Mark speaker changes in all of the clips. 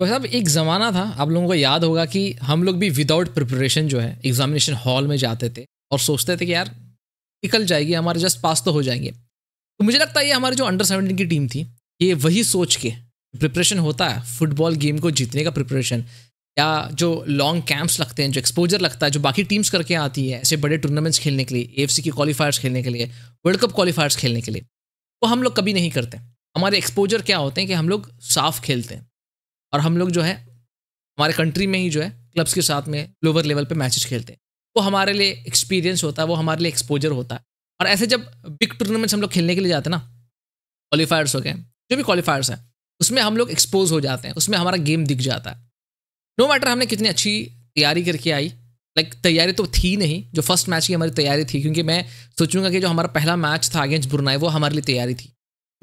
Speaker 1: वह तो साहब एक ज़माना था आप लोगों को याद होगा कि हम लोग भी विदाउट प्रिपरेशन जो है एग्जामिनेशन हॉल में जाते थे और सोचते थे कि यार निकल जाएगी हमारे जस्ट पास तो हो जाएंगे तो मुझे लगता है ये हमारी जो अंडर सेवेंटीन की टीम थी ये वही सोच के प्रिपरेशन होता है फुटबॉल गेम को जीतने का प्रिपरेशन या जो लॉन्ग कैंप्स लगते हैं जो एक्सपोजर लगता है जो बाकी टीम्स करके आती है ऐसे बड़े टूर्नामेंट्स खेलने के लिए एफ की क्वालिफायर्स खेलने के लिए वर्ल्ड कप क्वालिफायर्स खेलने के लिए वो हम लोग कभी नहीं करते हमारे एक्सपोजर क्या होते हैं कि हम लोग साफ खेलते हैं और हम लोग जो है हमारे कंट्री में ही जो है क्लब्स के साथ में लोअर लेवल पे मैचेस खेलते हैं वो हमारे लिए एक्सपीरियंस होता है वो हमारे लिए एक्सपोजर होता है और ऐसे जब बिग टूर्नामेंट्स हम लोग खेलने के लिए जाते हैं ना क्वालिफायर्स हो गए जो भी क्वालिफायर्स हैं उसमें हम लोग एक्सपोज हो जाते हैं उसमें हमारा गेम दिख जाता है नो no मैटर हमने कितनी अच्छी तैयारी करके आई लाइक like, तैयारी तो थी नहीं जो फर्स्ट मैच की हमारी तैयारी थी क्योंकि मैं सोचूंगा कि जो हमारा पहला मैच था अगेंस्ट बुरनाई वो हमारे लिए तैयारी थी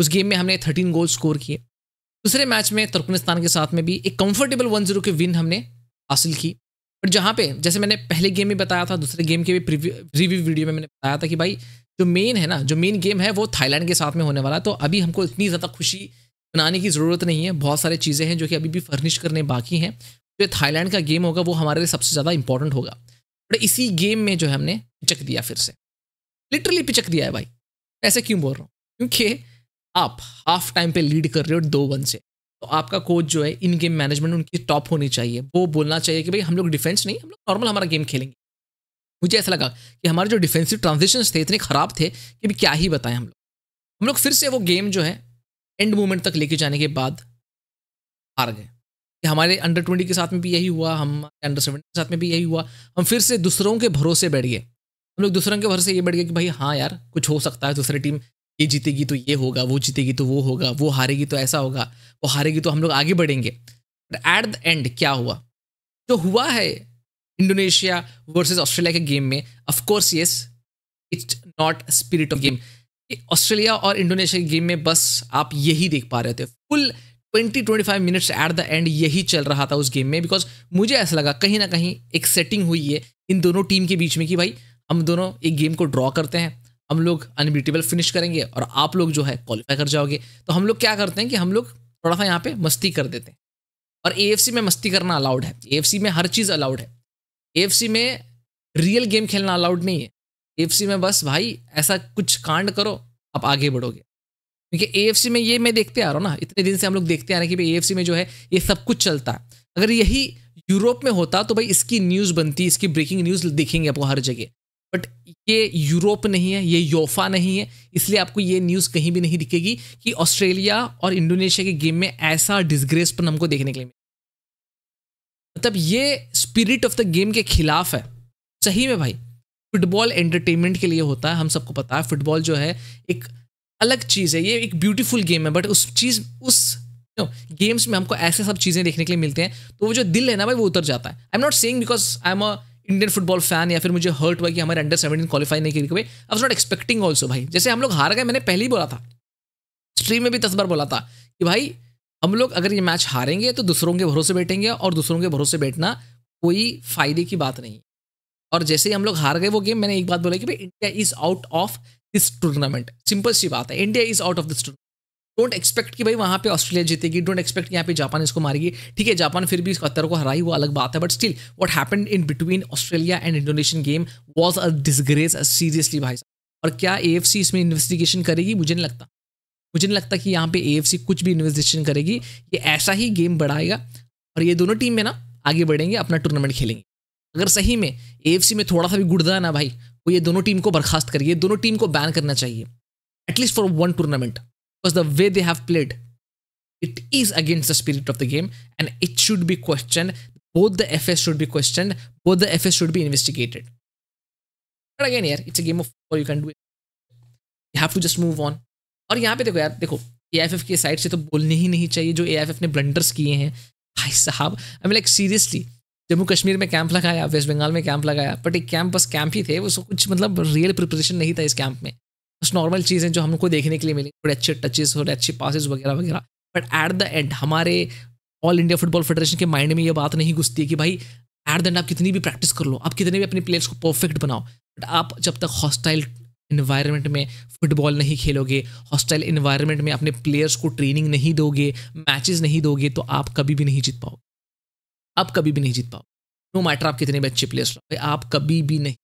Speaker 1: उस गेम में हमने थर्टीन गोल स्कोर किए दूसरे मैच में तुर्कमेनिस्तान के साथ में भी एक कंफर्टेबल वन जीरो की विन हमने हासिल की और जहाँ पे जैसे मैंने पहले गेम में बताया था दूसरे गेम के भी रिव्यू वीडियो में मैंने बताया था कि भाई जो मेन है ना जो मेन गेम है वो थाईलैंड के साथ में होने वाला है तो अभी हमको इतनी ज़्यादा खुशी बनाने की ज़रूरत नहीं है बहुत सारी चीज़ें हैं जो कि अभी भी फर्निश करने बाकी हैं जो थाईलैंड का गेम होगा वो हमारे लिए सबसे ज़्यादा इंपॉर्टेंट होगा बट इसी गेम में जो है हमने पिचक दिया फिर से लिटरली पिचक दिया है भाई ऐसे क्यों बोल रहा हूँ क्योंकि आप हाफ टाइम पे लीड कर रहे हो दो वन से तो आपका कोच जो है इन गेम मैनेजमेंट उनकी टॉप होनी चाहिए वो बोलना चाहिए कि भाई हम लोग डिफेंस नहीं हम लोग नॉर्मल हमारा गेम खेलेंगे मुझे ऐसा लगा कि हमारे जो डिफेंसिव ट्रांजेक्शन थे इतने ख़राब थे कि भी क्या ही बताएं हम लोग हम लोग फिर से वो गेम जो है एंड मोमेंट तक लेके जाने के बाद हार गए कि हमारे अंडर ट्वेंटी के साथ में भी यही हुआ हमारे अंडर सेवेंटी के साथ में भी यही हुआ हम फिर से दूसरों के भरोसे बैठ गए हम लोग दूसरों के भरोसे ये बैठ गए कि भाई हाँ यार कुछ हो सकता है दूसरी टीम ये जीतेगी तो ये होगा वो जीतेगी तो वो होगा वो हारेगी तो ऐसा होगा वो हारेगी तो हम लोग आगे बढ़ेंगे एट द एंड क्या हुआ जो हुआ है इंडोनेशिया वर्सेस ऑस्ट्रेलिया के गेम में of course yes it's not spirit of game Australia और इंडोनेशिया के गेम में बस आप यही देख पा रहे थे full 20 25 minutes at the end यही चल रहा था उस गेम में बिकॉज मुझे ऐसा लगा कहीं ना कहीं एक सेटिंग हुई है इन दोनों टीम के बीच में कि भाई हम दोनों एक गेम को ड्रॉ करते हैं हम लोग अनबीटेबल फिनिश करेंगे और आप लोग जो है क्वालिफाई कर जाओगे तो हम लोग क्या करते हैं कि हम लोग थोड़ा सा यहाँ पे मस्ती कर देते हैं और ए में मस्ती करना अलाउड है ए में हर चीज़ अलाउड है ए में रियल गेम खेलना अलाउड नहीं है ए में बस भाई ऐसा कुछ कांड करो आप आगे बढ़ोगे क्योंकि ए में ये मैं देखते आ रहा हूँ ना इतने दिन से हम लोग देखते आ रहे हैं कि भाई ए में जो है ये सब कुछ चलता है अगर यही यूरोप में होता तो भाई इसकी न्यूज़ बनती इसकी ब्रेकिंग न्यूज़ देखेंगे आपको हर जगह ये यूरोप नहीं है ये योफा नहीं है इसलिए आपको ये न्यूज़ कहीं भी नहीं दिखेगी कि ऑस्ट्रेलिया और इंडोनेशिया के गेम में ऐसा डिसग्रेसपन हमको देखने के लिए मतलब ये स्पिरिट ऑफ द गेम के खिलाफ है सही में भाई फुटबॉल एंटरटेनमेंट के लिए होता है हम सबको पता है फुटबॉल जो है एक अलग चीज़ है ये एक ब्यूटीफुल गेम है बट उस चीज़ उस नो गेम्स में हमको ऐसे सब चीज़ें देखने के लिए मिलते हैं तो वो जो दिल है ना भाई वो उतर जाता है I am not saying because I am a Indian football fan या फिर मुझे हर्ट हुआ कि हमारे अंडर सेवनटीन क्वालिफाई नहीं करके भाई नॉट एक्सपेक्टिंग ऑल्सो भाई जैसे हम लोग हार गए मैंने पहले ही बोला था स्ट्रीम में भी दस बार बोला था कि भाई हम लोग अगर ये मैच हारेंगे तो दूसरों के भरोसे बैठेंगे और दूसरों के भरोसे बैठना कोई फायदे की बात नहीं और जैसे ही हम लोग हार गए वो गेम मैंने एक बात बोला कि भाई India is out of this tournament simple सी बात है India is out of this tournament don't expect कि भाई वहाँ पे ऑस्ट्रेलिया जीतेगी डोंट एक्सपेक्ट यहाँ पे जापान इसको मारेगी ठीक है जापान फिर भी कतर को हराई हुआ अलग बात है but still what happen in between Australia and Indonesian game was a disgrace seriously भाई और क्या ए इसमें इन्वेस्टिगेशन करेगी मुझे नहीं लगता मुझे नहीं लगता कि यहाँ पे ए कुछ भी इन्वेस्टिगेशन करेगी ये ऐसा ही गेम बढ़ाएगा और ये दोनों टीम में ना आगे बढ़ेंगे अपना टूर्नामेंट खेलेंगे अगर सही में ए में थोड़ा सा भी गुड़दा ना भाई वो तो ये दोनों टीम को बर्खास्त करिए दोनों टीम को बैन करना चाहिए at least for one tournament because the way they have played it is against the spirit of the game and it should be questioned both the fs should be questioned both the fs should be investigated but again here it's a game of football you can do it you have to just move on और यहाँ पे देखो यार देखो A F F की side से तो बोलने ही नहीं चाहिए जो ए एफ एफ ने ब्लंडर्स किए हैं भाई साहब I mean like seriously Jammu Kashmir में कैंप लगाया वेस्ट बंगाल में कैंप लगाया बट एक कैंप बस कैंप ही थे उसको कुछ मतलब रियल प्रिपरेशन नहीं था इस कैंप में कुछ नॉर्मल चीज़ें जो हमको देखने के लिए मिली थोड़े अच्छे टचेस और अच्छे पासिस वगैरह वगैरह बट एट द एंड हमारे ऑल इंडिया फुटबॉल फेडरेशन के माइंड में ये बात नहीं घुसती है कि भाई एट द एंड आप कितनी भी प्रैक्टिस कर लो आप कितने भी अपने प्लेयर्स को परफेक्ट बनाओ बट आप जब तक हॉस्टाइल इन्वायरमेंट में फुटबॉल नहीं खेलोगे हॉस्टाइल इन्वायरमेंट में अपने प्लेयर्स को ट्रेनिंग नहीं दोगे मैचेस नहीं दोगे तो आप कभी भी नहीं जीत पाओगे आप कभी भी नहीं जीत पाओ नो मैटर आप कितने भी अच्छे प्लेयर्स रहोगे आप कभी भी नहीं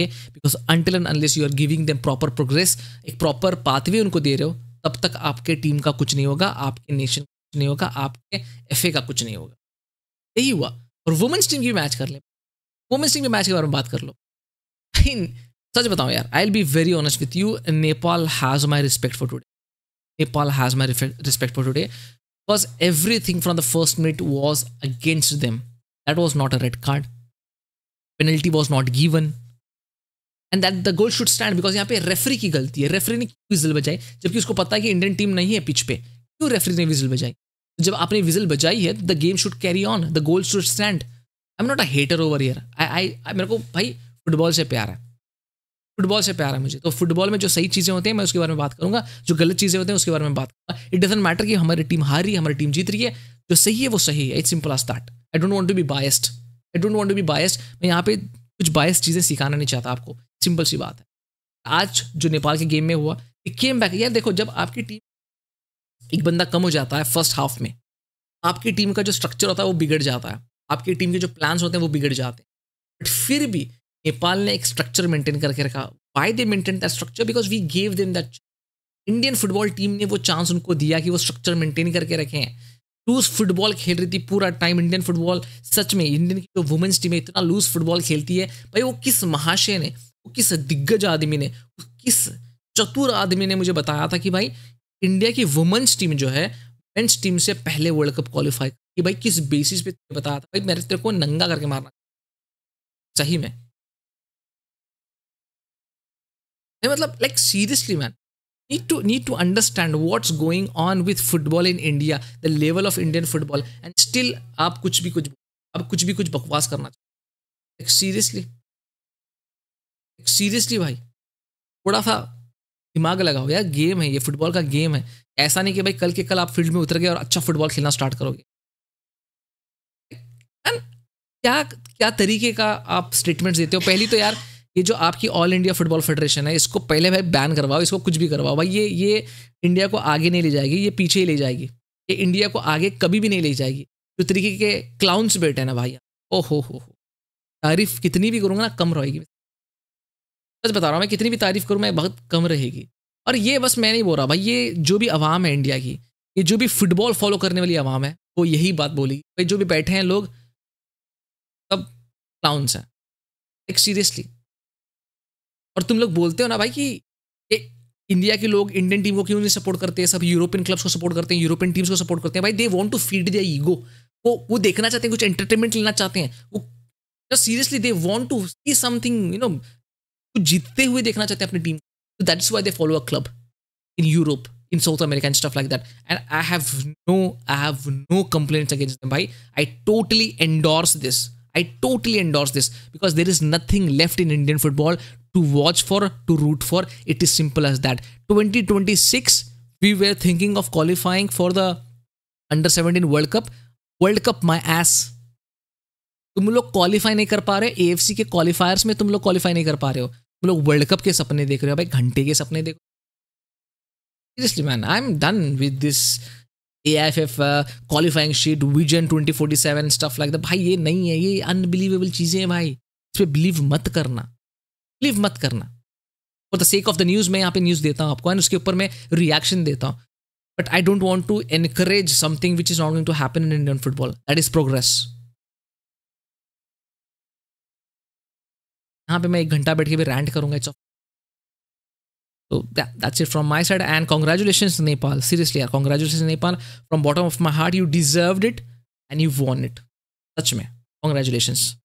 Speaker 1: okay because until and unless you are giving them proper progress एक प्रॉपर पाथवे उनको दे रहे हो तब तक आपके टीम का कुछ नहीं होगा आपके नेशन का कुछ नहीं होगा आपके एफ का कुछ नहीं होगा यही हुआ और वुमेंस टीम की मैच कर ले वुमेंस टीम के मैच के बारे में बात कर लो सच बताऊं यार I will be very honest with you Nepal has my respect for today Nepal has my respect for today because every thing from the first minute was against them that was not a red card penalty was not given and that the goal should stand because यहाँ पे referee की गलती है referee ने क्यों vigil बजाई जबकि उसको पता है कि इंडियन टीम नहीं है पिच पे क्यों रेफरी ने विजल बजाई जब आपने विजिल बजाई है the game should carry on the goal should stand I am not a hater over here I I मेरे को भाई फुटबॉल से प्यार है फुटबॉल से प्यार है मुझे तो फुटबॉल में जो सही चीज़ें होती हैं मैं उसके बारे में बात करूंगा जो गलत चीज़ें होती हैं उसके बारे में बात करूंगा इट डजेंट मैटर कि हमारी टीम हार रही है हमारी टीम जीत रही है जो सही है वो सही है इट्स सिंपल आज that I don't want to be biased I don't want to be biased मैं यहाँ पे कुछ बायस चीज़ें सिखाना नहीं चाहता आपको सिंपल सी बात है आज जो नेपाल के गेम में हुआ केम बैक यार देखो जब आपकी टीम एक बंदा कम हो जाता है फर्स्ट हाफ में आपकी टीम का जो स्ट्रक्चर होता है वो बिगड़ जाता है आपकी टीम के जो प्लान्स होते हैं वो बिगड़ जाते हैं बट फिर भी नेपाल ने एक स्ट्रक्चर मेंटेन करके रखा why they maintain that structure because we gave them that Indian football team ने वो चांस उनको दिया कि वो स्ट्रक्चर मेंटेन करके रखें लूज फुटबॉल खेल रही थी पूरा टाइम इंडियन फुटबॉल सच में इंडियन की जो वुमेंस टीम है इतना लूज फुटबॉल खेलती है भाई वो किस महाशय ने वो किस दिग्गज आदमी ने किस चतुर आदमी ने मुझे बताया था कि भाई इंडिया की वुमेंस टीम जो है मेंस टीम से पहले वर्ल्ड कप क्वालिफाई कि भाई किस बेसिस पे तुझे बताया था भाई मेरे तेरे को नंगा करके मारना सही में नहीं मतलब like seriously man need to need to understand what's going on with football in India the level of Indian football and still आप कुछ भी कुछ आप कुछ भी कुछ बकवास करना चाहिए like, सीरियसली भाई थोड़ा सा दिमाग लगाओ यार गेम है ये फुटबॉल का गेम है ऐसा नहीं कि भाई कल के कल आप फील्ड में उतर गए और अच्छा फुटबॉल खेलना स्टार्ट करोगे क्या क्या तरीके का आप स्टेटमेंट्स देते हो पहली तो यार ये जो आपकी ऑल इंडिया फुटबॉल फेडरेशन है इसको पहले भाई बैन करवाओ इसको कुछ भी करवाओ भाई ये ये इंडिया को आगे नहीं ले जाएगी ये पीछे ही ले जाएगी ये इंडिया को आगे कभी भी नहीं ले जाएगी जो तरीके के क्लाउंस बैठे हैं ना भाई ओ हो हो हो तारीफ कितनी भी करूँगा ना कम रहेगी बस बता रहा हूँ मैं कितनी भी तारीफ करूँ मैं बहुत कम रहेगी और ये बस मैं नहीं बोल रहा भाई ये जो भी आवाम है इंडिया की ये जो भी फुटबॉल फॉलो करने वाली आवाम है वो यही बात बोली भाई जो भी बैठे हैं लोग सब क्लाउंस हैं एक सीरियसली और तुम लोग बोलते हो ना भाई कि ये इंडिया के लोग इंडियन टीम को क्यों नहीं सपोर्ट करते हैं सब यूरोपियन क्लब्स को सपोर्ट करते हैं यूरोपियन टीम्स को सपोर्ट करते हैं भाई they want to feed their ego वो वो देखना चाहते हैं कुछ एंटरटेनमेंट लेना चाहते हैं वो just seriously they want to see something you know जीतते हुए देखना चाहते हैं अपनी टीम तो is why they follow a club in Europe in South America and stuff like that and I have no I have no complaints against them भाई I totally endorse this I totally endorse this because there is nothing left in Indian football to watch for to root for it is simple as that twenty twenty six we were thinking of qualifying for the under seventeen world cup world cup my ass तुम लोग qualify नहीं कर पा रहे ए के क्वालिफायर्स में तुम लोग क्वालिफाई नहीं कर पा रहे हो लोग वर्ल्ड कप के सपने देख रहे हो भाई घंटे के सपने देखो seriously man I am done with this A F F qualifying shit vision twenty forty seven stuff like the भाई ये नहीं है ये अनबिलीवेबल चीज़ें हैं भाई इस पर बिलीव मत करना बिलीव मत करना for the sake of the news मैं यहाँ पे न्यूज़ देता हूँ आपको एंड उसके ऊपर मैं रिएक्शन देता हूँ but I don't want to encourage something which is not going to happen in Indian football that is progress यहाँ पे मैं एक घंटा बैठ के भी रैंट करूँगा इट्स तो that's it from my side and congratulation Nepal seriously यार congratulation Nepal from bottom of my heart you deserve it and you want it सच में कॉन्ग्रेचुलेशंस